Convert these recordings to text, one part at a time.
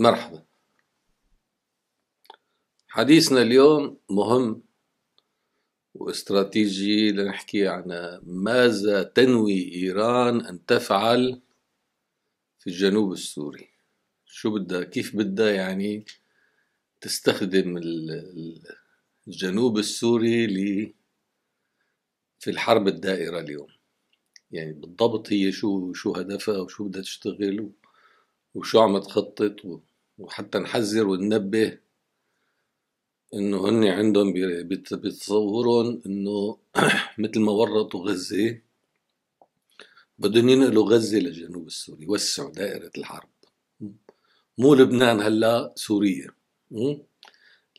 مرحبا حديثنا اليوم مهم واستراتيجي لنحكي عن ماذا تنوي إيران أن تفعل في الجنوب السوري شو بدها كيف بدها يعني تستخدم الجنوب السوري في الحرب الدائرة اليوم يعني بالضبط هي شو شو هدفها وشو بدها تشتغل وشو عم تخطط وحتى نحذر وننبه انه هن عندهم بتصورهم انه مثل ما ورطوا غزه بدهم ينقلوا غزه للجنوب السوري يوسعوا دائره الحرب مو لبنان هلا سوريا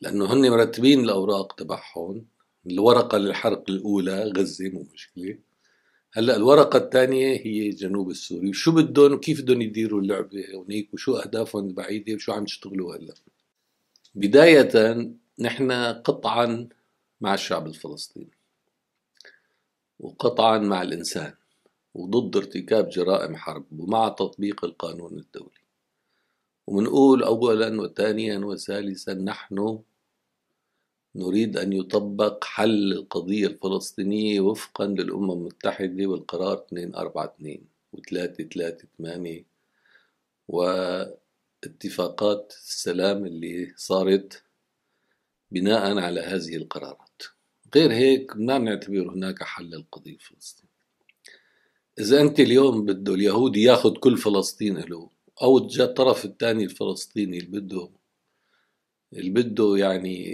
لانه هن مرتبين الاوراق تبعهم الورقه للحرق الاولى غزه مو مشكله هلا الورقة الثانية هي جنوب السوري شو بدهم وكيف بدهم يديروا اللعبة هونيك وشو أهدافهم البعيدة وشو عم يشتغلوا هلا بداية نحن قطعا مع الشعب الفلسطيني وقطعا مع الإنسان وضد ارتكاب جرائم حرب ومع تطبيق القانون الدولي ومنقول أولا وثانيا وثالثا نحن نريد أن يطبق حل القضية الفلسطينية وفقا للأمم المتحدة والقرار 242 و 338 واتفاقات السلام اللي صارت بناء على هذه القرارات غير هيك ما نعتبر هناك حل القضية الفلسطينية إذا أنت اليوم بده اليهودي ياخذ كل فلسطين له أو الطرف الثاني الفلسطيني اللي بده اللي بده يعني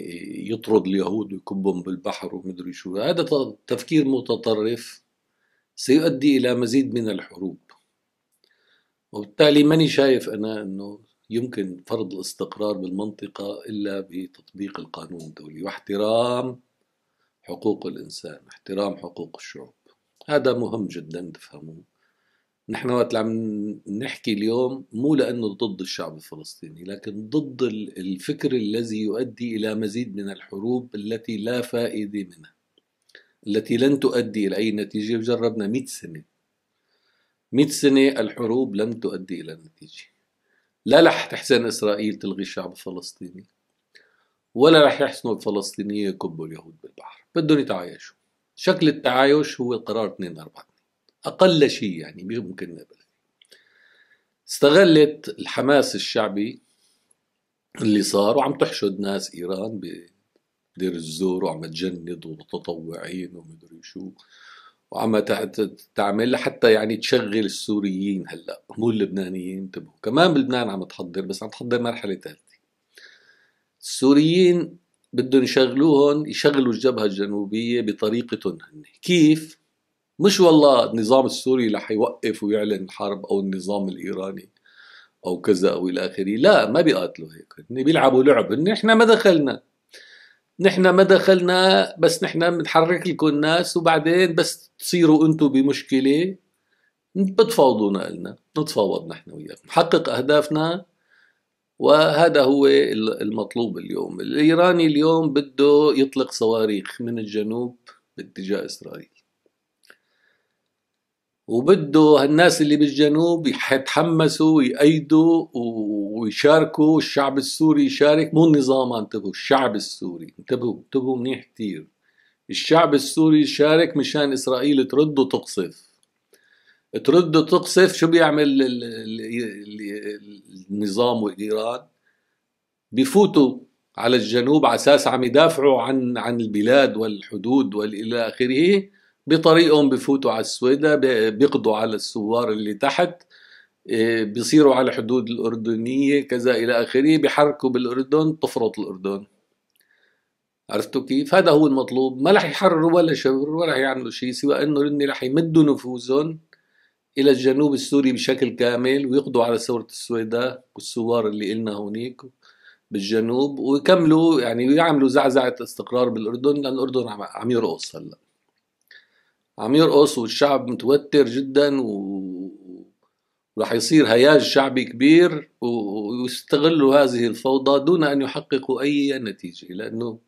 يطرد اليهود ويكبهم بالبحر ومدري شو هذا تفكير متطرف سيؤدي إلى مزيد من الحروب وبالتالي ماني شايف أنا أنه يمكن فرض الاستقرار بالمنطقة إلا بتطبيق القانون الدولي واحترام حقوق الإنسان احترام حقوق الشعوب هذا مهم جدا تفهموه نحن وقت عم نحكي اليوم مو لانه ضد الشعب الفلسطيني لكن ضد الفكر الذي يؤدي الى مزيد من الحروب التي لا فائده منها التي لن تؤدي الى اي نتيجه وجربنا 100 سنه 100 سنه الحروب لم تؤدي الى نتيجه لا رح تحسن اسرائيل تلغي الشعب الفلسطيني ولا رح يحسنوا الفلسطينيين يكبوا اليهود بالبحر بدهم يتعايشوا شكل التعايش هو القرار 2 4 أقل شيء يعني ممكن نقبل استغلت الحماس الشعبي اللي صار وعم تحشد ناس إيران بدير الزور وعم تجند ومتطوعين ومدري شو وعم تعمل لحتى يعني تشغل السوريين هلا مو اللبنانيين انتبهوا كمان بلبنان عم تحضر بس عم تحضر مرحله ثالثه السوريين بدهم يشغلوهم يشغلوا الجبهه الجنوبيه بطريقتهم هن كيف مش والله النظام السوري رح يوقف ويعلن حرب او النظام الايراني او كذا او الى اخره لا ما بيقاتلوا هيك هن بيلعبوا لعب هن احنا ما دخلنا نحن ما دخلنا بس نحن بنحرك لكم الناس وبعدين بس تصيروا انتم بمشكله بتفاوضونا لنا نتفاوض نحن وياكم نحقق اهدافنا وهذا هو المطلوب اليوم الايراني اليوم بده يطلق صواريخ من الجنوب باتجاه اسرائيل وبده الناس اللي بالجنوب يتحمسوا ويأيدوا ويشاركوا الشعب السوري يشارك مو النظام انتبهوا الشعب السوري انتبهوا انتبهوا منيح كثير الشعب السوري يشارك مشان اسرائيل ترد وتقصف ترد وتقصف شو بيعمل النظام وايران بفوتوا على الجنوب على اساس عم يدافعوا عن عن البلاد والحدود والى اخره بطريقهم بفوتوا على السويدة بيقضوا على الثوار اللي تحت إيه، بيصيروا على الحدود الأردنية كذا إلى آخره بيحركوا بالأردن تفرط الأردن عرفتوا كيف؟ هذا هو المطلوب ما رح يحرروا ولا شبر ولا رح يعملوا شيء سوى أنه هن رح يمدوا نفوذهم إلى الجنوب السوري بشكل كامل ويقضوا على ثورة السويداء والثوار اللي قلنا هونيك بالجنوب ويكملوا يعني ويعملوا زعزعة استقرار بالأردن لأن الأردن عم يرقص هلأ عم يرقص والشعب متوتر جدا وراح يصير هياج شعبي كبير ويستغلوا هذه الفوضى دون أن يحققوا أي نتيجة لأنه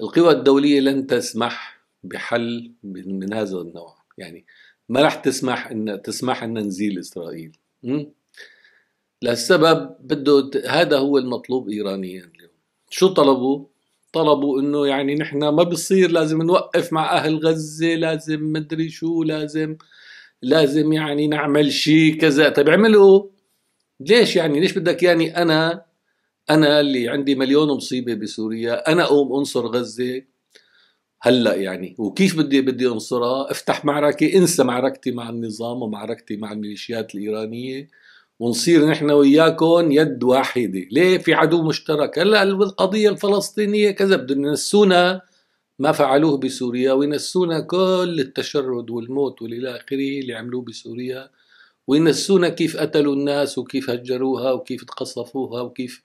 القوى الدولية لن تسمح بحل من هذا النوع يعني ما راح تسمح ان تسمح ان نزيل اسرائيل م? للسبب بده هذا هو المطلوب ايرانيا اليوم شو طلبوا طلبوا انه يعني نحن ما بصير لازم نوقف مع اهل غزه لازم مدري شو لازم لازم يعني نعمل شيء كذا طيب اعملوا ليش يعني ليش بدك يعني انا انا اللي عندي مليون مصيبه بسوريا انا اقوم انصر غزه هلا يعني وكيف بدي بدي انصرها افتح معركه انسى معركتي مع النظام ومعركتي مع الميليشيات الايرانيه ونصير نحن وياكم يد واحده، ليه؟ في عدو مشترك، هلا القضيه الفلسطينيه كذا بدهم ينسونا ما فعلوه بسوريا وينسونا كل التشرد والموت والى اخره اللي عملوه بسوريا وينسونا كيف قتلوا الناس وكيف هجروها وكيف تقصفوها وكيف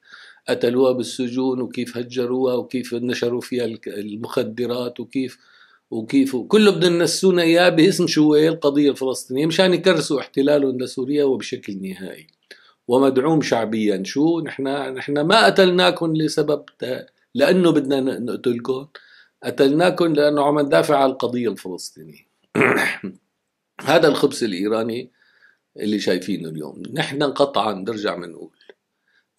قتلوها بالسجون وكيف هجروها وكيف نشروا فيها المخدرات وكيف وكيف كله بدنا نسونا اياه باسم شو هي القضيه الفلسطينيه مشان يكرسوا احتلالهم لسوريا وبشكل نهائي ومدعوم شعبيا شو نحن نحن ما قتلناكم لسبب لانه بدنا نقتلكم قتلناكم لانه عم ندافع عن القضيه الفلسطينيه هذا الخبز الايراني اللي شايفينه اليوم نحن قطعا نرجع بنقول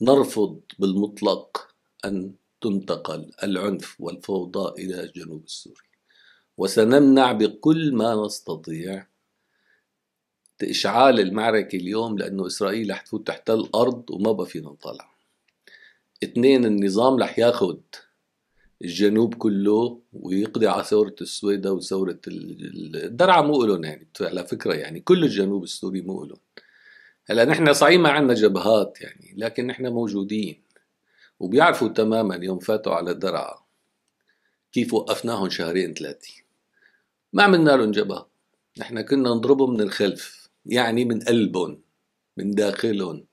نرفض بالمطلق ان تنتقل العنف والفوضى الى جنوب سوريا وسنمنع بكل ما نستطيع إشعال المعركة اليوم لأنه إسرائيل رح تفوت تحت الأرض وما بقى فينا نطلع اثنين النظام رح ياخد الجنوب كله ويقضي على ثورة السويدة وثورة الدرعة مو إلهم يعني على فكرة يعني كل الجنوب السوري مو إلهم هلا نحن صحيح ما عندنا جبهات يعني لكن نحن موجودين وبيعرفوا تماما يوم فاتوا على درعا كيف وقفناهم شهرين ثلاثه ما عملنا لهم جبهة نحن كنا نضربهم من الخلف يعني من قلبهم من داخلهم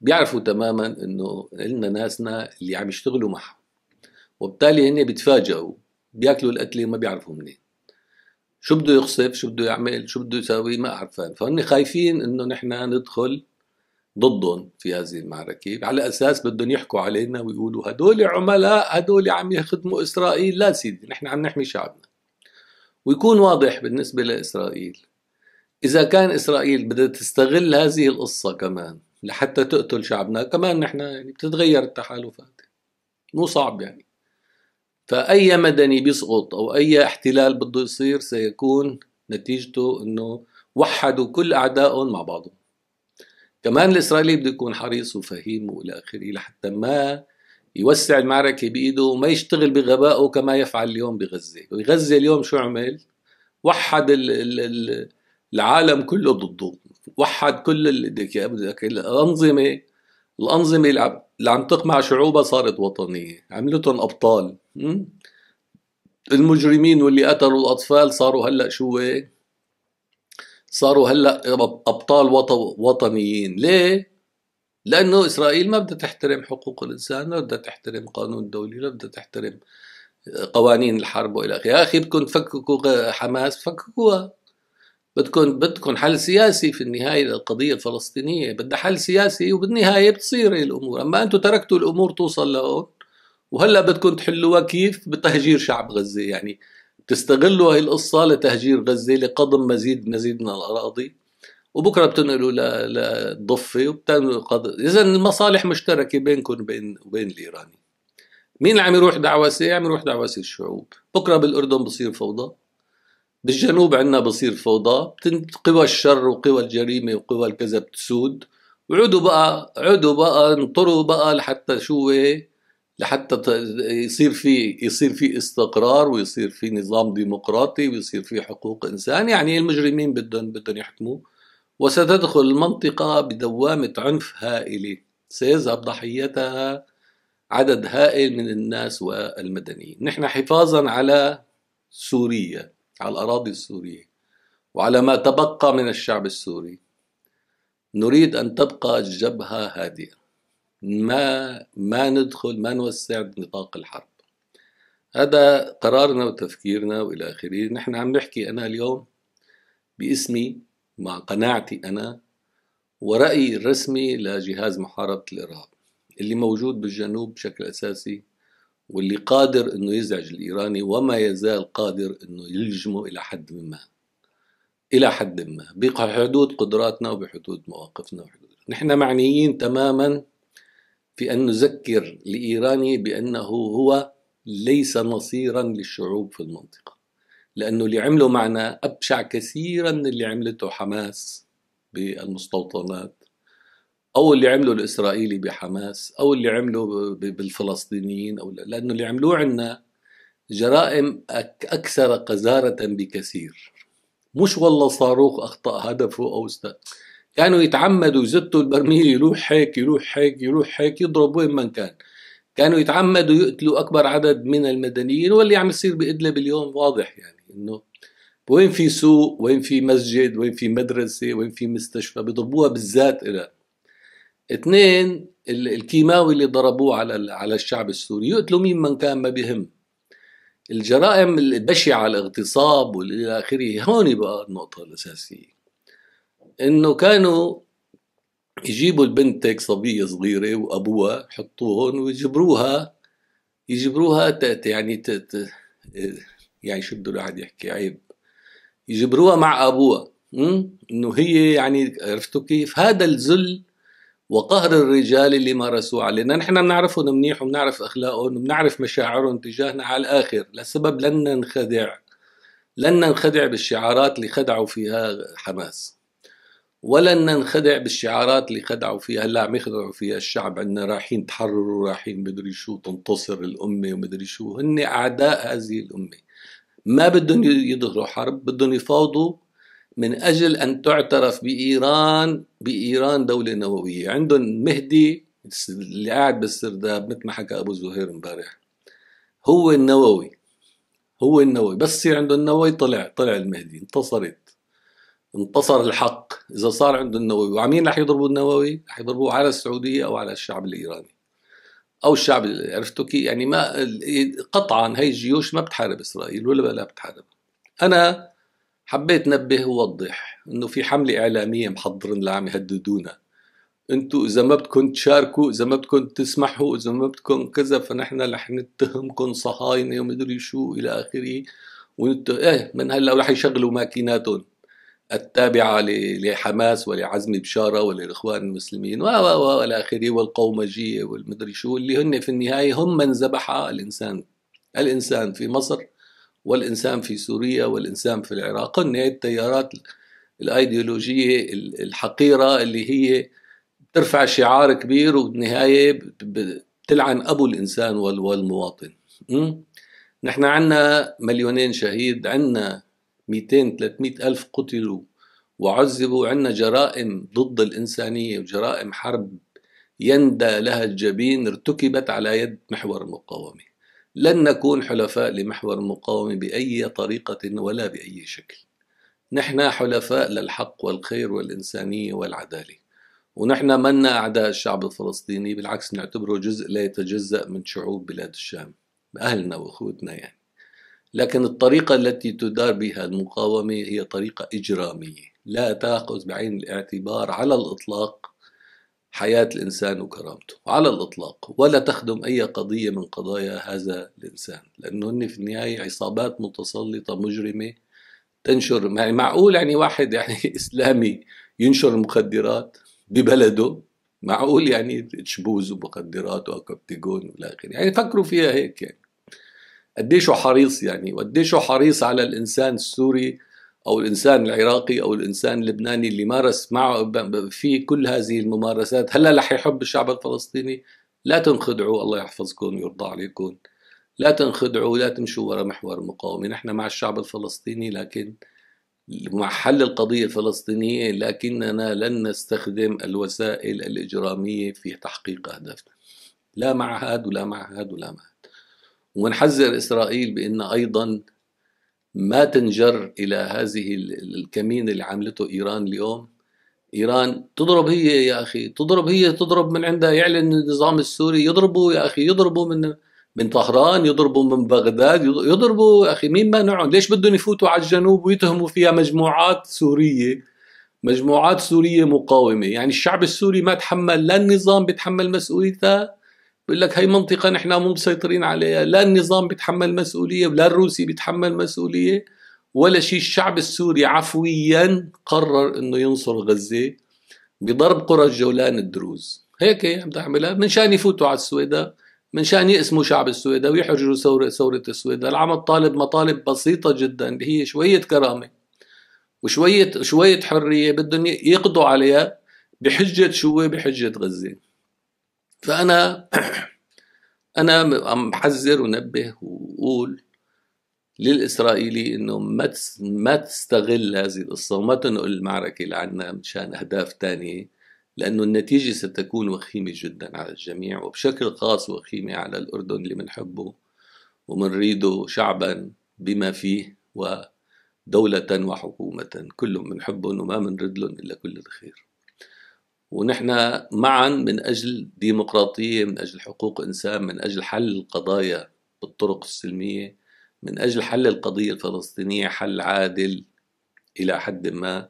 بيعرفوا تماما انه لنا ناسنا اللي عم يشتغلوا معهم وبالتالي هن بيتفاجئوا بياكلوا القتله وما بيعرفوا منين شو بده يقصف شو بده يعمل شو بده يساوي ما عرفان فهن خايفين انه نحن ندخل ضدهم في هذه المعركة على أساس بدهم يحكوا علينا ويقولوا هدول عملاء هدول عم يخدموا إسرائيل لا سيدي نحن عم نحمي شعبنا ويكون واضح بالنسبة لإسرائيل إذا كان إسرائيل بدها تستغل هذه القصة كمان لحتى تقتل شعبنا كمان نحن يعني بتتغير التحالفات مو صعب يعني فأي مدني بيسقط أو أي احتلال بده يصير سيكون نتيجته أنه وحدوا كل أعدائهم مع بعضهم كمان الإسرائيلي بده يكون حريص وفهيم وإلى آخره لحتى ما يوسع المعركة بإيده وما يشتغل بغبائه كما يفعل اليوم بغزة وغزة اليوم شو عمل وحد ال ال العالم كله ضده وحد كل الأنظمة الأنظمة اللي عم تقمع شعوبها صارت وطنية عملتهم أبطال المجرمين واللي قتلوا الأطفال صاروا هلأ شو صاروا هلأ أبطال وطنيين ليه؟ لانه اسرائيل ما بدها تحترم حقوق الانسان لا بدها تحترم قانون دولي لا بدها تحترم آه، قوانين الحرب والى اخره يا اخي بدكم تفككوا حماس فككوها بدكم بدكم حل سياسي في النهايه للقضيه الفلسطينيه بدها حل سياسي وبالنهايه بتصير هي الامور اما انتم تركتوا الامور توصل لهون وهلا بدكم تحلوها كيف بتهجير شعب غزه يعني تستغلوا هاي القصه لتهجير غزه لقضم مزيد مزيد من الاراضي وبكره بتنقلوا للضفه وبتعملوا اذا المصالح مشتركه بينكم وبين وبين الايراني مين اللي عم يروح دعوسه عم يروح دعوسه الشعوب بكره بالاردن بصير فوضى بالجنوب عندنا بصير فوضى قوى الشر وقوى الجريمه وقوى الكذا بتسود وعدوا بقى عدوا بقى انطروا بقى لحتى شو لحتى يصير في يصير في استقرار ويصير في نظام ديمقراطي ويصير في حقوق انسان يعني المجرمين بدهم بدهم يحكموا وستدخل المنطقة بدوامة عنف هائلة سيذهب ضحيتها عدد هائل من الناس والمدنيين نحن حفاظا على سوريا على الأراضي السورية وعلى ما تبقى من الشعب السوري نريد أن تبقى الجبهة هادئة ما ما ندخل ما نوسع نطاق الحرب هذا قرارنا وتفكيرنا والى اخره نحن عم نحكي انا اليوم باسمي مع قناعتي أنا ورأيي الرسمي لجهاز محاربة الإرهاب اللي موجود بالجنوب بشكل أساسي واللي قادر أنه يزعج الإيراني وما يزال قادر أنه يلجمه إلى حد ما إلى حد ما بحدود قدراتنا وبحدود مواقفنا وحدود. نحن معنيين تماما في أن نذكر الإيراني بأنه هو ليس نصيرا للشعوب في المنطقة لأنه اللي عمله معنا أبشع كثيرا من اللي عملته حماس بالمستوطنات أو اللي عمله الإسرائيلي بحماس أو اللي عمله بالفلسطينيين أو لأنه اللي عملوه عنا جرائم أكثر قذارة بكثير مش والله صاروخ أخطأ هدفه أو است... كانوا يعني يتعمدوا يزتوا البرميل يروح هيك يروح هيك يروح هيك يضرب وين ما كان كانوا يتعمدوا يقتلوا أكبر عدد من المدنيين واللي عم يصير بإدلب اليوم واضح يعني انه وين في سوق وين في مسجد وين في مدرسة وين في مستشفى بضربوها بالذات إلى اثنين الكيماوي اللي ضربوه على على الشعب السوري يقتلوا مين من كان ما بهم الجرائم البشعة الاغتصاب والى اخره هون بقى النقطة الأساسية انه كانوا يجيبوا البنت هيك صبية صغيرة وأبوها يحطوهم ويجبروها يجبروها يعني تت يعني شو بده الواحد يحكي عيب يجبروها مع ابوها انه هي يعني عرفتوا كيف هذا الذل وقهر الرجال اللي مارسوه علينا نحن بنعرفهم منيح وبنعرف اخلاقهم وبنعرف مشاعرهم تجاهنا على الاخر لسبب لن ننخدع لن ننخدع بالشعارات اللي خدعوا فيها حماس ولن ننخدع بالشعارات اللي خدعوا فيها هلا عم يخدعوا فيها الشعب عندنا رايحين تحرروا رايحين مدري شو تنتصر الامه ومدري شو هن اعداء هذه الامه ما بدهم يظهروا حرب بدهم يفاوضوا من اجل ان تعترف بايران بايران دوله نوويه عندهم مهدي اللي قاعد بالسرداب مثل ما حكى ابو زهير امبارح هو النووي هو النووي بس يصير عنده النووي طلع طلع المهدي انتصرت انتصر الحق اذا صار عنده النووي وعمين رح يضربوا النووي رح يضربوه على السعوديه او على الشعب الايراني او الشعب عرفتوا يعني ما قطعا هي الجيوش ما بتحارب اسرائيل ولا لا بتحارب انا حبيت نبه ووضح انه في حمله اعلاميه محضرين عم يهددونا انتوا اذا ما بدكم تشاركوا اذا ما بدكم تسمحوا اذا ما بدكم كذا فنحن رح نتهمكم صهاينه ومدري شو الى اخره ونت... ايه من هلا رح يشغلوا ماكيناتهم التابعة لحماس ولعزم بشارة وللإخوان المسلمين و و إلى والقومجية والمدري شو اللي هن في النهاية هم من ذبح الإنسان الإنسان في مصر والإنسان في سوريا والإنسان في العراق هن التيارات الأيديولوجية الحقيرة اللي هي بترفع شعار كبير وبالنهاية بتلعن أبو الإنسان والمواطن نحن عنا مليونين شهيد عنا 200 300 ألف قتلوا وعذبوا عندنا جرائم ضد الإنسانية وجرائم حرب يندى لها الجبين ارتكبت على يد محور المقاومة لن نكون حلفاء لمحور المقاومة بأي طريقة ولا بأي شكل نحن حلفاء للحق والخير والإنسانية والعدالة ونحن منا أعداء الشعب الفلسطيني بالعكس نعتبره جزء لا يتجزأ من شعوب بلاد الشام أهلنا وأخوتنا يعني لكن الطريقة التي تدار بها المقاومة هي طريقة إجرامية لا تأخذ بعين الاعتبار على الإطلاق حياة الإنسان وكرامته على الإطلاق ولا تخدم أي قضية من قضايا هذا الإنسان لأنه هن في النهاية عصابات متسلطة مجرمة تنشر يعني معقول يعني واحد يعني إسلامي ينشر المخدرات ببلده معقول يعني تشبوز ومخدرات وكبتيجون والى اخره يعني فكروا فيها هيك يعني قديش حريص يعني وقديش حريص على الانسان السوري او الانسان العراقي او الانسان اللبناني اللي مارس معه في كل هذه الممارسات هلا رح يحب الشعب الفلسطيني لا تنخدعوا الله يحفظكم ويرضى عليكم لا تنخدعوا لا تمشوا ورا محور المقاومه نحن مع الشعب الفلسطيني لكن مع حل القضية الفلسطينية لكننا لن نستخدم الوسائل الإجرامية في تحقيق أهدافنا لا مع هاد ولا مع هاد ولا مع هاد ونحذر إسرائيل بأن أيضا ما تنجر إلى هذه الكمين اللي عملته إيران اليوم إيران تضرب هي يا أخي تضرب هي تضرب من عندها يعلن النظام السوري يضربوا يا أخي يضربوا من من طهران يضربوا من بغداد يضربوا يا أخي مين مانعهم ليش بدهم يفوتوا على الجنوب ويتهموا فيها مجموعات سورية مجموعات سورية مقاومة يعني الشعب السوري ما تحمل لا النظام بيتحمل مسؤوليته بقول لك هي منطقة نحن مو مسيطرين عليها لا النظام بيتحمل مسؤولية ولا الروسي بيتحمل مسؤولية ولا شيء الشعب السوري عفويا قرر انه ينصر غزة بضرب قرى الجولان الدروز هيك هي عم تعملها من شان يفوتوا على السويداء من شان يقسموا شعب السويداء ويحرجوا ثورة ثورة السويداء العم طالب مطالب بسيطة جدا اللي هي شوية كرامة وشوية شوية حرية بدهم يقضوا عليها بحجة شو بحجة غزة فانا انا عم بحذر ونبه وقول للاسرائيلي انه ما ما تستغل هذه القصه وما تنقل المعركه لعنا مشان اهداف تانية لانه النتيجه ستكون وخيمه جدا على الجميع وبشكل خاص وخيمه على الاردن اللي بنحبه ومنريده شعبا بما فيه ودولة وحكومة كلهم بنحبهم وما بنرد لهم إلا كل الخير ونحن معا من أجل ديمقراطية من أجل حقوق إنسان من أجل حل القضايا بالطرق السلمية من أجل حل القضية الفلسطينية حل عادل إلى حد ما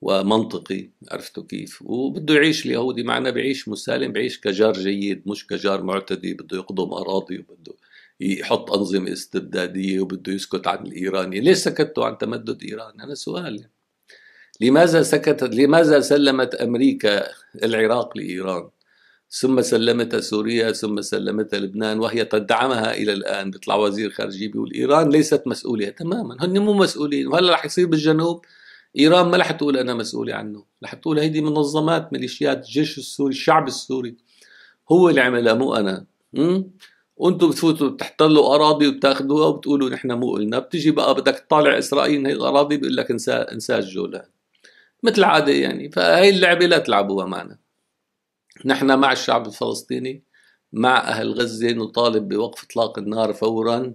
ومنطقي عرفتوا كيف وبده يعيش اليهودي معنا بعيش مسالم بعيش كجار جيد مش كجار معتدي بده يقضم أراضي وبده يحط أنظمة استبدادية وبده يسكت عن الإيراني ليش سكتوا عن تمدد إيران هذا سؤال لماذا سكتت لماذا سلمت امريكا العراق لايران ثم سلمتها سوريا ثم سلمتها لبنان وهي تدعمها الى الان بيطلع وزير خارجيه بيقول ايران ليست مسؤوليه تماما هن مو مسؤولين وهلا رح يصير بالجنوب ايران ما رح تقول انا مسؤوله عنه رح تقول هيدي منظمات ميليشيات الجيش السوري الشعب السوري هو اللي عملها مو انا امم وانتم بتفوتوا بتحتلوا اراضي وبتاخذوها وبتقولوا نحن مو قلنا بتجي بقى بدك تطالع اسرائيل هي الاراضي بيقول لك انسى انسى الجولان مثل عادة يعني فهي اللعبة لا تلعبوها معنا نحن مع الشعب الفلسطيني مع أهل غزة نطالب بوقف إطلاق النار فورا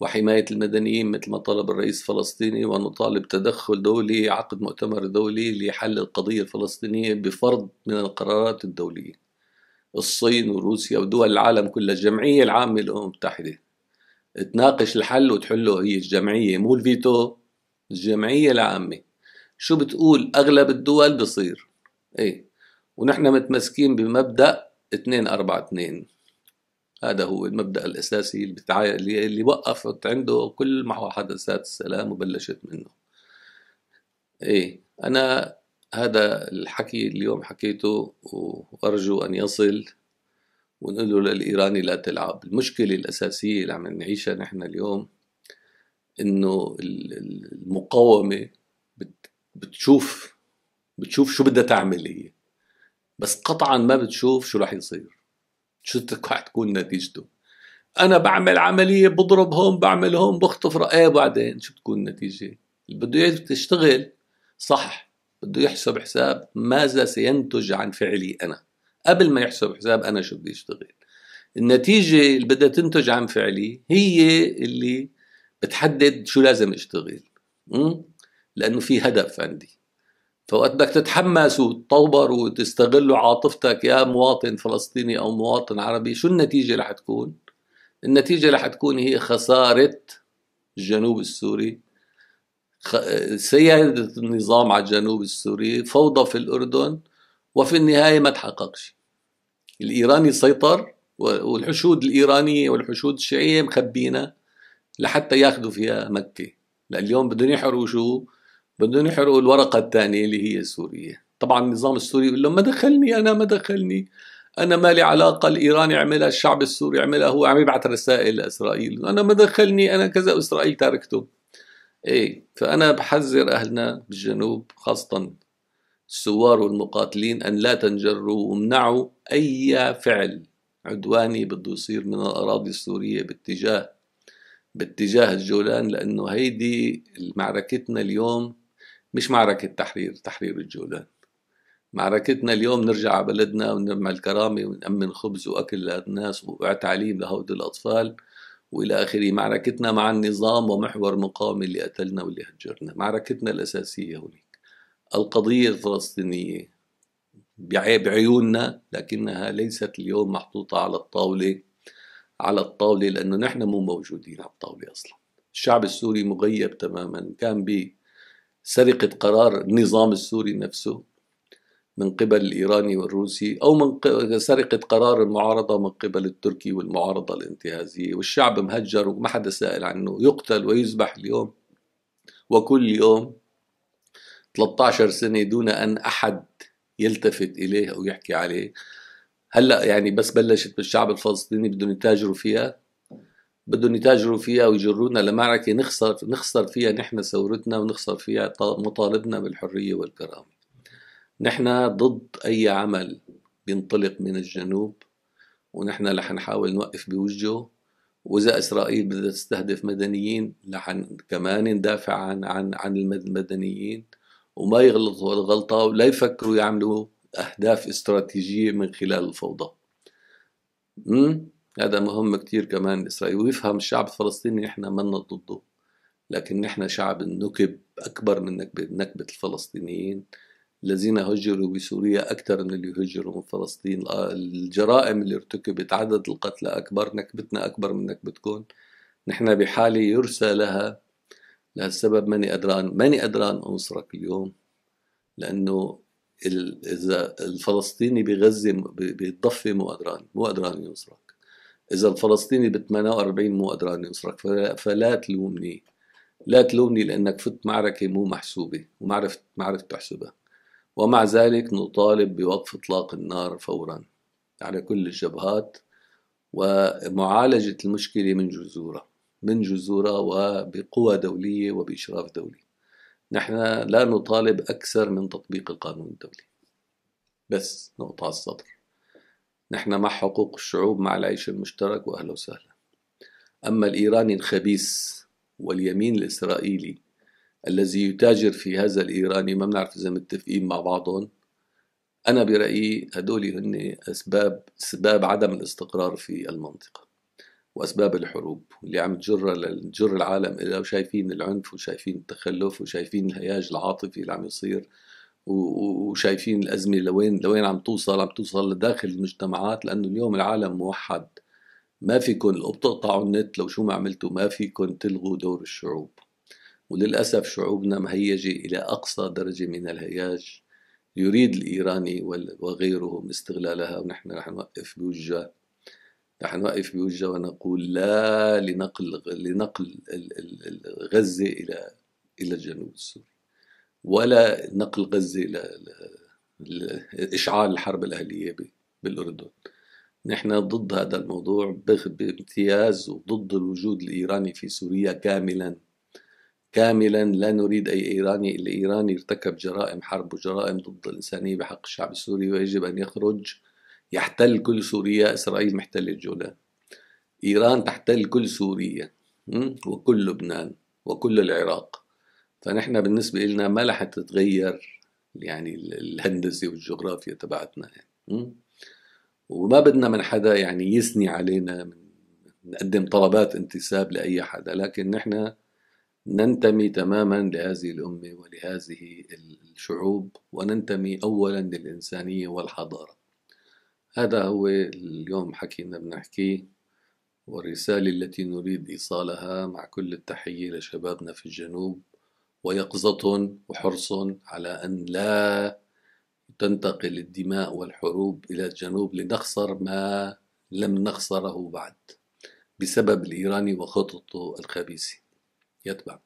وحماية المدنيين مثل ما طلب الرئيس الفلسطيني ونطالب تدخل دولي عقد مؤتمر دولي لحل القضية الفلسطينية بفرض من القرارات الدولية الصين وروسيا ودول العالم كلها الجمعية العامة للأمم المتحدة تناقش الحل وتحله هي الجمعية مو الفيتو الجمعية العامة شو بتقول اغلب الدول بصير اي ونحن متمسكين بمبدا 2 4 2 هذا هو المبدا الاساسي اللي, بتع... اللي وقفت عنده كل محادثات حدثات السلام وبلشت منه ايه انا هذا الحكي اليوم حكيته وارجو ان يصل ونقول له للايراني لا تلعب المشكله الاساسيه اللي عم نعيشها نحن اليوم انه المقاومه بتشوف بتشوف شو بدها تعمل هي بس قطعا ما بتشوف شو راح يصير شو راح تكون نتيجته انا بعمل عمليه بضرب هون بعمل هون بخطف رأيه بعدين شو بتكون النتيجه اللي بده تشتغل صح بده يحسب حساب ماذا سينتج عن فعلي انا قبل ما يحسب حساب انا شو بدي اشتغل النتيجه اللي بدها تنتج عن فعلي هي اللي بتحدد شو لازم اشتغل م? لانه في هدف عندي فوقت بدك تتحمس وتطوبر وتستغل عاطفتك يا مواطن فلسطيني او مواطن عربي شو النتيجه رح تكون النتيجه رح تكون هي خساره الجنوب السوري سيادة النظام على الجنوب السوري فوضى في الأردن وفي النهاية ما تحققش الإيراني سيطر والحشود الإيرانية والحشود الشيعية مخبينا لحتى ياخذوا فيها مكة اليوم بدهم يحرقوا شو بدهم يحرقوا الورقة الثانية اللي هي سوريا طبعا النظام السوري يقول لهم ما دخلني أنا ما دخلني أنا ما لي علاقة الإيراني عملها الشعب السوري عملها هو عم يبعث رسائل لإسرائيل أنا ما دخلني أنا كذا وإسرائيل تركته إيه فأنا بحذر أهلنا بالجنوب خاصة الثوار والمقاتلين أن لا تنجروا وامنعوا أي فعل عدواني بده يصير من الأراضي السورية باتجاه باتجاه الجولان لأنه هيدي معركتنا اليوم مش معركة تحرير تحرير الجولان معركتنا اليوم نرجع على بلدنا ونعمل الكرامة ونأمن خبز وأكل للناس وتعليم لهود الأطفال وإلى آخره معركتنا مع النظام ومحور مقاومة اللي قتلنا واللي هجرنا معركتنا الأساسية هناك القضية الفلسطينية بعيوننا لكنها ليست اليوم محطوطة على الطاولة على الطاولة لأنه نحن مو موجودين على الطاولة أصلا الشعب السوري مغيب تماما كان بي سرقة قرار النظام السوري نفسه من قبل الإيراني والروسي أو من سرقة قرار المعارضة من قبل التركي والمعارضة الانتهازية والشعب مهجر وما حدا سائل عنه يقتل ويذبح اليوم وكل يوم 13 سنة دون أن أحد يلتفت إليه أو يحكي عليه هلا يعني بس بلشت بالشعب الفلسطيني بدهم يتاجروا فيها بدهم يتاجروا فيها ويجرونا لمعركة نخسر نخسر فيها نحن ثورتنا ونخسر فيها مطالبنا بالحرية والكرامة. نحن ضد أي عمل بينطلق من الجنوب ونحن رح نحاول نوقف بوجهه وإذا إسرائيل بدها تستهدف مدنيين رح كمان ندافع عن عن عن المدنيين وما يغلطوا الغلطة ولا يفكروا يعملوا أهداف استراتيجية من خلال الفوضى. امم هذا مهم كتير كمان إسرائيل ويفهم الشعب الفلسطيني إحنا منا ضده لكن نحن شعب النكب أكبر من نكبة, نكبة الفلسطينيين الذين هجروا بسوريا أكثر من اللي هجروا من فلسطين آه، الجرائم اللي ارتكبت عدد القتلى أكبر نكبتنا أكبر من نكبتكم نحن بحالة يرسى لها لهالسبب ماني قدران ماني قدران أنصرك اليوم لأنه إذا الفلسطيني بغزة بيتضفي مو قدران مو قدران ينصرك إذا الفلسطيني ب 48 مو قدران ينصرك فلا تلومني لا تلومني لأنك فت معركة مو محسوبة وما عرفت ما عرفت تحسبها ومع ذلك نطالب بوقف إطلاق النار فورا على كل الجبهات ومعالجة المشكلة من جذورها من جذورها وبقوى دولية وبإشراف دولي نحن لا نطالب أكثر من تطبيق القانون الدولي بس نقطة على السطر نحن مع حقوق الشعوب مع العيش المشترك وأهلا وسهلا أما الإيراني الخبيث واليمين الإسرائيلي الذي يتاجر في هذا الإيراني ما بنعرف إذا متفقين مع بعضهم أنا برأيي هدول هن أسباب أسباب عدم الاستقرار في المنطقة وأسباب الحروب اللي عم تجر تجر العالم إلى وشايفين العنف وشايفين التخلف وشايفين الهياج العاطفي اللي عم يصير وشايفين الازمه لوين لوين عم توصل عم توصل لداخل المجتمعات لانه اليوم العالم موحد ما فيكم بتقطعوا النت لو شو ما عملتوا ما فيكم تلغوا دور الشعوب وللاسف شعوبنا مهيجه الى اقصى درجه من الهياج يريد الايراني وغيرهم استغلالها ونحن رح نوقف بوجه رح نوقف بوجه ونقول لا لنقل لنقل غزه الى الى الجنوب السوري ولا نقل غزه ل... لاشعال الحرب الاهليه بالاردن نحن ضد هذا الموضوع بامتياز وضد الوجود الايراني في سوريا كاملا كاملا لا نريد اي ايراني الا ايراني ارتكب جرائم حرب وجرائم ضد الانسانيه بحق الشعب السوري ويجب ان يخرج يحتل كل سوريا اسرائيل محتله الجولان ايران تحتل كل سوريا وكل لبنان وكل العراق فنحن بالنسبة لنا ما رح تتغير يعني الهندسة والجغرافيا تبعتنا يعني وما بدنا من حدا يعني يثني علينا من نقدم طلبات انتساب لأي حدا لكن نحن ننتمي تماما لهذه الأمة ولهذه الشعوب وننتمي أولا للإنسانية والحضارة هذا هو اليوم حكينا بنحكيه والرسالة التي نريد إيصالها مع كل التحية لشبابنا في الجنوب ويقظة وحرص على أن لا تنتقل الدماء والحروب إلى الجنوب لنخسر ما لم نخسره بعد بسبب الإيراني وخططه الخبيثة يتبع